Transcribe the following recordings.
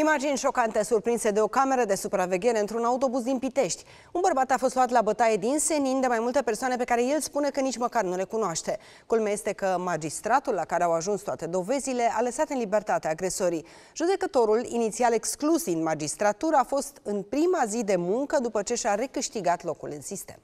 Imagini șocante surprinse de o cameră de supraveghere într-un autobuz din Pitești. Un bărbat a fost luat la bătaie din senin de mai multe persoane pe care el spune că nici măcar nu le cunoaște. Culmea este că magistratul la care au ajuns toate dovezile a lăsat în libertate agresorii. Judecătorul, inițial exclus din magistratură, a fost în prima zi de muncă după ce și-a recâștigat locul în sistem.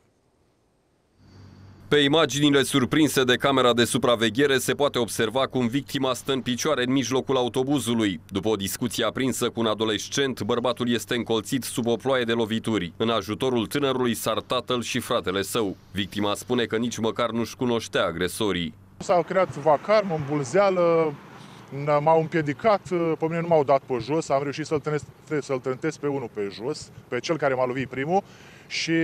Pe imaginile surprinse de camera de supraveghere se poate observa cum victima stă în picioare în mijlocul autobuzului. După o discuție aprinsă cu un adolescent, bărbatul este încolțit sub o ploaie de lovituri. În ajutorul tânărului s-ar tatăl și fratele său. Victima spune că nici măcar nu-și cunoștea agresorii. S-au creat vacarm, îmbulzeală, m-au împiedicat, uh, pe mine nu m-au dat pe jos, am reușit să-l trântesc, să-l trântesc pe unul pe jos, pe cel care m-a lovit primul și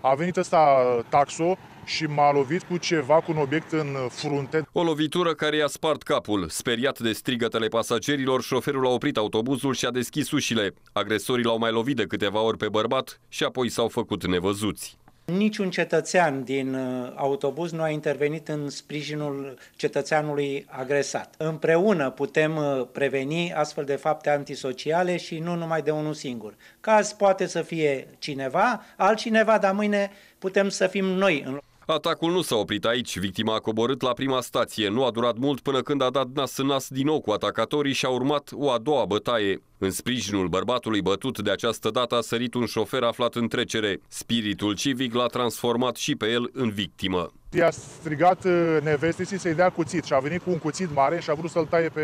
a venit ăsta taxo și m-a lovit cu ceva, cu un obiect în frunte. O lovitură care i-a spart capul. Speriat de strigătele pasagerilor, șoferul a oprit autobuzul și a deschis ușile. Agresorii l-au mai lovit de câteva ori pe bărbat și apoi s-au făcut nevăzuți. Niciun cetățean din uh, autobuz nu a intervenit în sprijinul cetățeanului agresat. Împreună putem uh, preveni astfel de fapte antisociale și nu numai de unul singur. Caz poate să fie cineva, altcineva, dar mâine putem să fim noi în loc. Atacul nu s-a oprit aici, victima a coborât la prima stație, nu a durat mult până când a dat nas în nas din nou cu atacatorii și a urmat o a doua bătaie. În sprijinul bărbatului bătut de această dată a sărit un șofer aflat în trecere. Spiritul civic l-a transformat și pe el în victimă. I-a strigat uh, nevestiții să-i dea cuțit și a venit cu un cuțit mare și a vrut să-l taie pe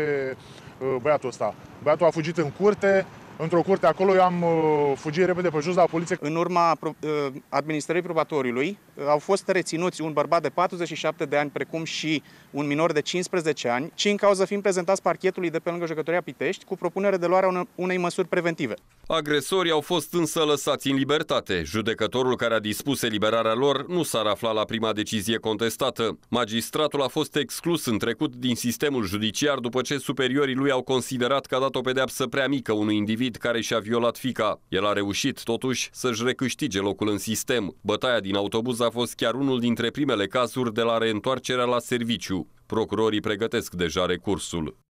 uh, băiatul ăsta. Băiatul a fugit în curte, într-o curte acolo, eu am uh, fugit repede pe jos la poliție. În urma uh, administrării probatoriului uh, au fost reținuți un bărbat de 47 de ani, precum și un minor de 15 ani, ci în cauză fiind prezentați parchetului de pe lângă jucătoria Pitești cu propunere de luarea unei măsuri preventive. Agresorii au fost însă lăsați în libertate. Judecătorul care a dispus eliberarea lor nu s-ar afla la prima decizie contestată. Magistratul a fost exclus în trecut din sistemul judiciar după ce superiorii lui au considerat că a dat o pedeapsă prea mică unui individ care și-a violat fica. El a reușit, totuși, să-și recâștige locul în sistem. Bătaia din autobuz a fost chiar unul dintre primele cazuri de la reîntoarcerea la serviciu. Procurorii pregătesc deja recursul.